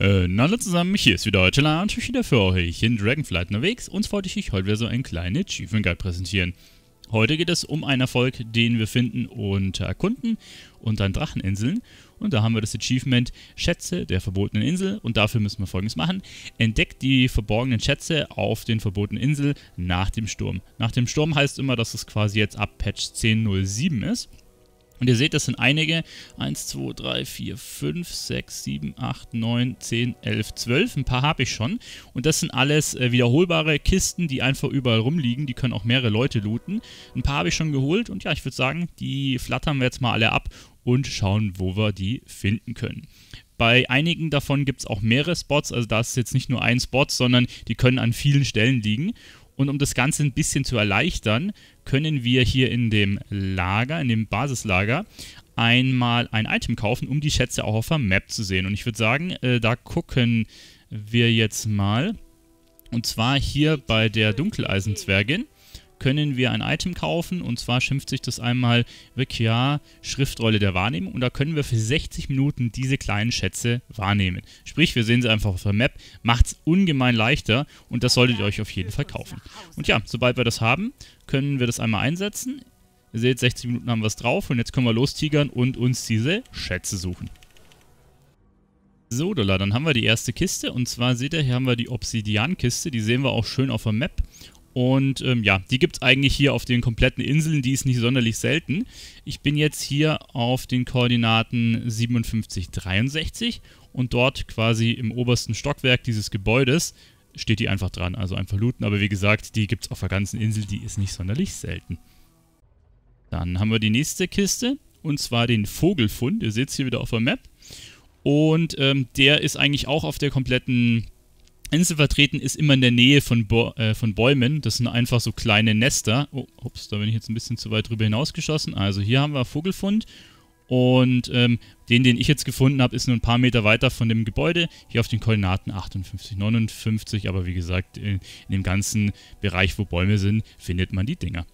Äh, na hallo zusammen, hier ist wieder Heutela und ich wieder für euch in Dragonflight unterwegs und wollte ich euch heute wieder so einen kleinen Achievement Guide präsentieren. Heute geht es um einen Erfolg, den wir finden und erkunden und dann Dracheninseln und da haben wir das Achievement Schätze der verbotenen Insel und dafür müssen wir folgendes machen. Entdeckt die verborgenen Schätze auf den verbotenen Insel nach dem Sturm. Nach dem Sturm heißt immer, dass es quasi jetzt ab Patch 10.07 ist und ihr seht, das sind einige. 1, 2, 3, 4, 5, 6, 7, 8, 9, 10, 11, 12. Ein paar habe ich schon. Und das sind alles äh, wiederholbare Kisten, die einfach überall rumliegen. Die können auch mehrere Leute looten. Ein paar habe ich schon geholt. Und ja, ich würde sagen, die flattern wir jetzt mal alle ab und schauen, wo wir die finden können. Bei einigen davon gibt es auch mehrere Spots. Also da ist jetzt nicht nur ein Spot, sondern die können an vielen Stellen liegen. Und um das Ganze ein bisschen zu erleichtern, können wir hier in dem Lager, in dem Basislager, einmal ein Item kaufen, um die Schätze auch auf der Map zu sehen. Und ich würde sagen, äh, da gucken wir jetzt mal. Und zwar hier bei der Dunkeleisenzwergin können wir ein Item kaufen und zwar schimpft sich das einmal Rekia Schriftrolle der Wahrnehmung und da können wir für 60 Minuten diese kleinen Schätze wahrnehmen. Sprich, wir sehen sie einfach auf der Map, macht es ungemein leichter und das solltet ihr euch auf jeden Fall kaufen. Und ja, sobald wir das haben, können wir das einmal einsetzen. Ihr seht, 60 Minuten haben wir es drauf und jetzt können wir lostigern und uns diese Schätze suchen. So, dann haben wir die erste Kiste und zwar seht ihr, hier haben wir die Obsidian-Kiste, die sehen wir auch schön auf der Map und ähm, ja, die gibt es eigentlich hier auf den kompletten Inseln, die ist nicht sonderlich selten. Ich bin jetzt hier auf den Koordinaten 57, 63 und dort quasi im obersten Stockwerk dieses Gebäudes steht die einfach dran, also einfach looten. Aber wie gesagt, die gibt es auf der ganzen Insel, die ist nicht sonderlich selten. Dann haben wir die nächste Kiste und zwar den Vogelfund. Ihr seht es hier wieder auf der Map. Und ähm, der ist eigentlich auch auf der kompletten Einzelvertreten ist immer in der Nähe von, Bo äh, von Bäumen. Das sind einfach so kleine Nester. Oh, ups, da bin ich jetzt ein bisschen zu weit drüber hinausgeschossen. Also hier haben wir Vogelfund. Und ähm, den, den ich jetzt gefunden habe, ist nur ein paar Meter weiter von dem Gebäude. Hier auf den Koordinaten 58, 59. Aber wie gesagt, in, äh, in dem ganzen Bereich, wo Bäume sind, findet man die Dinger.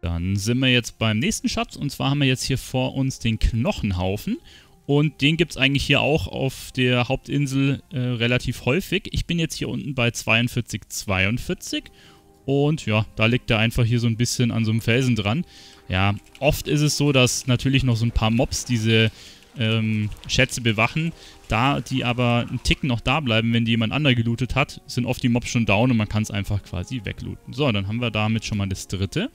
Dann sind wir jetzt beim nächsten Schatz. Und zwar haben wir jetzt hier vor uns den Knochenhaufen. Und den gibt es eigentlich hier auch auf der Hauptinsel äh, relativ häufig. Ich bin jetzt hier unten bei 4242. Und ja, da liegt er einfach hier so ein bisschen an so einem Felsen dran. Ja, oft ist es so, dass natürlich noch so ein paar Mobs diese ähm, Schätze bewachen. Da die aber einen Ticken noch da bleiben, wenn die jemand anderer gelootet hat, sind oft die Mobs schon down und man kann es einfach quasi weglooten. So, dann haben wir damit schon mal das dritte.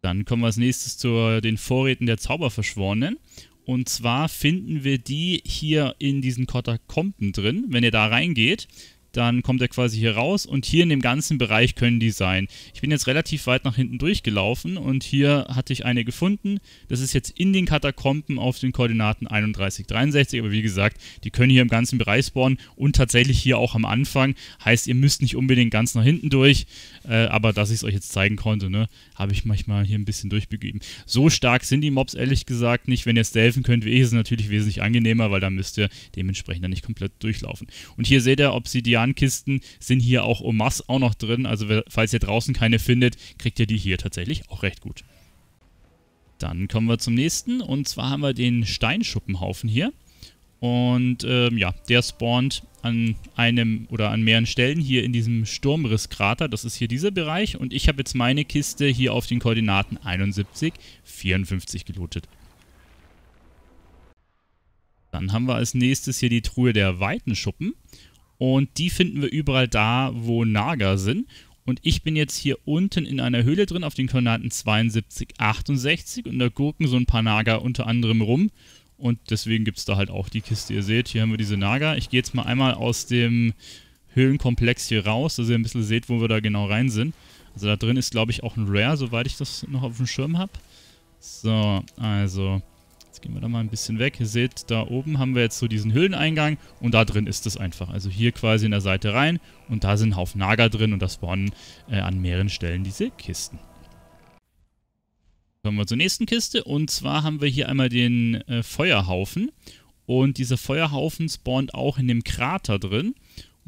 Dann kommen wir als nächstes zu den Vorräten der Zauberverschworenen. Und zwar finden wir die hier in diesen Katakomben drin. Wenn ihr da reingeht, dann kommt er quasi hier raus und hier in dem ganzen Bereich können die sein. Ich bin jetzt relativ weit nach hinten durchgelaufen und hier hatte ich eine gefunden. Das ist jetzt in den Katakomben auf den Koordinaten 31, 63, aber wie gesagt, die können hier im ganzen Bereich spawnen und tatsächlich hier auch am Anfang. Heißt, ihr müsst nicht unbedingt ganz nach hinten durch, äh, aber dass ich es euch jetzt zeigen konnte, ne, habe ich manchmal hier ein bisschen durchbegeben. So stark sind die Mobs ehrlich gesagt nicht. Wenn ihr es helfen könnt, wie ich, ist es natürlich wesentlich angenehmer, weil dann müsst ihr dementsprechend dann nicht komplett durchlaufen. Und hier seht ihr Obsidian Pemmikan-Kisten sind hier auch Omas auch noch drin. Also falls ihr draußen keine findet, kriegt ihr die hier tatsächlich auch recht gut. Dann kommen wir zum nächsten und zwar haben wir den Steinschuppenhaufen hier. Und ähm, ja, der spawnt an einem oder an mehreren Stellen hier in diesem Sturmrisskrater. Das ist hier dieser Bereich. Und ich habe jetzt meine Kiste hier auf den Koordinaten 71, 54 gelootet. Dann haben wir als nächstes hier die Truhe der Weitenschuppen. Und die finden wir überall da, wo Nager sind. Und ich bin jetzt hier unten in einer Höhle drin, auf den Koordinaten 72, 68. Und da gurken so ein paar Nager unter anderem rum. Und deswegen gibt es da halt auch die Kiste. Ihr seht, hier haben wir diese Nager. Ich gehe jetzt mal einmal aus dem Höhlenkomplex hier raus, dass ihr ein bisschen seht, wo wir da genau rein sind. Also da drin ist, glaube ich, auch ein Rare, soweit ich das noch auf dem Schirm habe. So, also Jetzt gehen wir da mal ein bisschen weg. Ihr seht, da oben haben wir jetzt so diesen Hülleneingang und da drin ist es einfach. Also hier quasi in der Seite rein und da sind ein Haufen Nager drin und da spawnen äh, an mehreren Stellen diese Kisten. Kommen wir zur nächsten Kiste und zwar haben wir hier einmal den äh, Feuerhaufen und dieser Feuerhaufen spawnt auch in dem Krater drin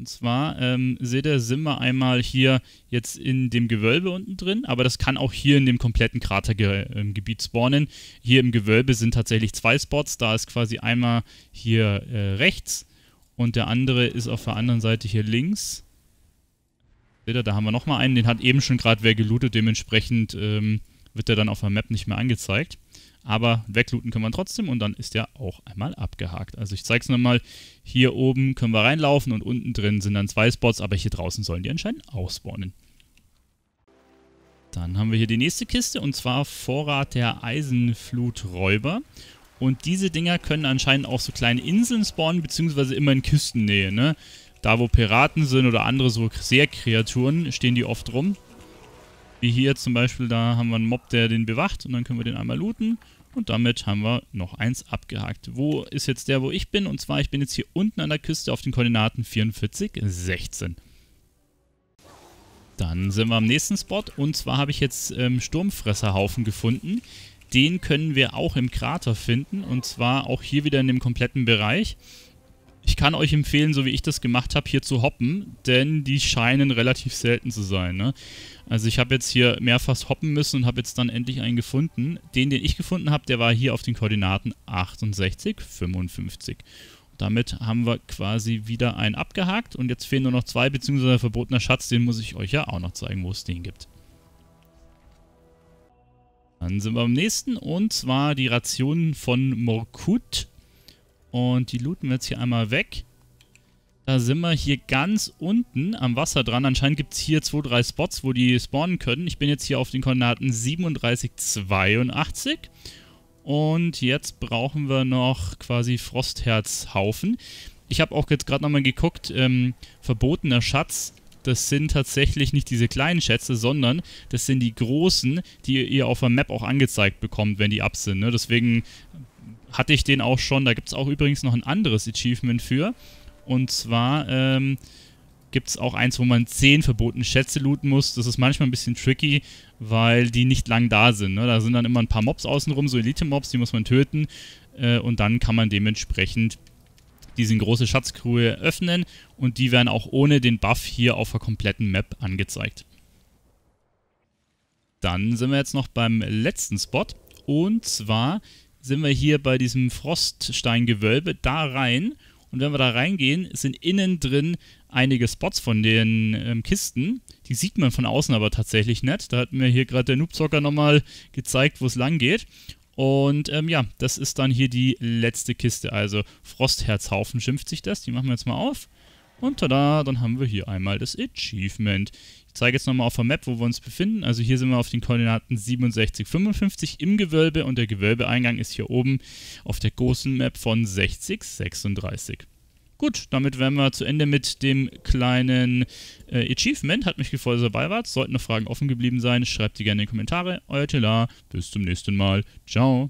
und zwar ähm, seht ihr, sind wir einmal hier jetzt in dem Gewölbe unten drin, aber das kann auch hier in dem kompletten Kratergebiet ähm, spawnen. Hier im Gewölbe sind tatsächlich zwei Spots, da ist quasi einmal hier äh, rechts und der andere ist auf der anderen Seite hier links. Seht ihr, da haben wir nochmal einen, den hat eben schon gerade wer gelootet, dementsprechend ähm, wird der dann auf der Map nicht mehr angezeigt. Aber wegluten kann man trotzdem und dann ist der auch einmal abgehakt. Also ich zeige es nochmal. Hier oben können wir reinlaufen und unten drin sind dann zwei Spots, aber hier draußen sollen die anscheinend auch spawnen. Dann haben wir hier die nächste Kiste und zwar Vorrat der Eisenfluträuber. Und diese Dinger können anscheinend auch so kleine Inseln spawnen, beziehungsweise immer in Küstennähe. Ne? Da wo Piraten sind oder andere so Seerkreaturen, stehen die oft rum. Wie hier zum Beispiel, da haben wir einen Mob, der den bewacht und dann können wir den einmal looten. Und damit haben wir noch eins abgehakt. Wo ist jetzt der, wo ich bin? Und zwar, ich bin jetzt hier unten an der Küste auf den Koordinaten 44, 16. Dann sind wir am nächsten Spot und zwar habe ich jetzt ähm, Sturmfresserhaufen gefunden. Den können wir auch im Krater finden und zwar auch hier wieder in dem kompletten Bereich. Ich kann euch empfehlen, so wie ich das gemacht habe, hier zu hoppen, denn die scheinen relativ selten zu sein. Ne? Also ich habe jetzt hier mehrfach hoppen müssen und habe jetzt dann endlich einen gefunden. Den, den ich gefunden habe, der war hier auf den Koordinaten 68, 55. Und damit haben wir quasi wieder einen abgehakt und jetzt fehlen nur noch zwei, beziehungsweise verbotener Schatz, den muss ich euch ja auch noch zeigen, wo es den gibt. Dann sind wir am nächsten und zwar die Ration von Morkut. Und die looten wir jetzt hier einmal weg. Da sind wir hier ganz unten am Wasser dran. Anscheinend gibt es hier zwei, drei Spots, wo die spawnen können. Ich bin jetzt hier auf den Koordinaten 37, 82. Und jetzt brauchen wir noch quasi Frostherzhaufen. Ich habe auch jetzt gerade nochmal geguckt, ähm, verbotener Schatz. Das sind tatsächlich nicht diese kleinen Schätze, sondern das sind die großen, die ihr auf der Map auch angezeigt bekommt, wenn die ab sind. Ne? Deswegen hatte ich den auch schon. Da gibt es auch übrigens noch ein anderes Achievement für. Und zwar ähm, gibt es auch eins, wo man 10 verbotene Schätze looten muss. Das ist manchmal ein bisschen tricky, weil die nicht lang da sind. Ne? Da sind dann immer ein paar Mobs außenrum, so Elite-Mobs, die muss man töten. Äh, und dann kann man dementsprechend diesen große Schatztruhe öffnen und die werden auch ohne den Buff hier auf der kompletten Map angezeigt. Dann sind wir jetzt noch beim letzten Spot und zwar sind wir hier bei diesem Froststeingewölbe da rein. Und wenn wir da reingehen, sind innen drin einige Spots von den ähm, Kisten. Die sieht man von außen aber tatsächlich nicht. Da hat mir hier gerade der Noobzocker nochmal gezeigt, wo es lang geht. Und ähm, ja, das ist dann hier die letzte Kiste. Also Frostherzhaufen schimpft sich das. Die machen wir jetzt mal auf. Und tada, dann haben wir hier einmal das Achievement. Ich zeige jetzt nochmal auf der Map, wo wir uns befinden. Also hier sind wir auf den Koordinaten 67, 55 im Gewölbe und der Gewölbeeingang ist hier oben auf der großen Map von 60, 36. Gut, damit wären wir zu Ende mit dem kleinen äh, Achievement. Hat mich gefreut, dass ihr dabei wart. Sollten noch Fragen offen geblieben sein, schreibt die gerne in die Kommentare. Euer Tela, bis zum nächsten Mal. Ciao.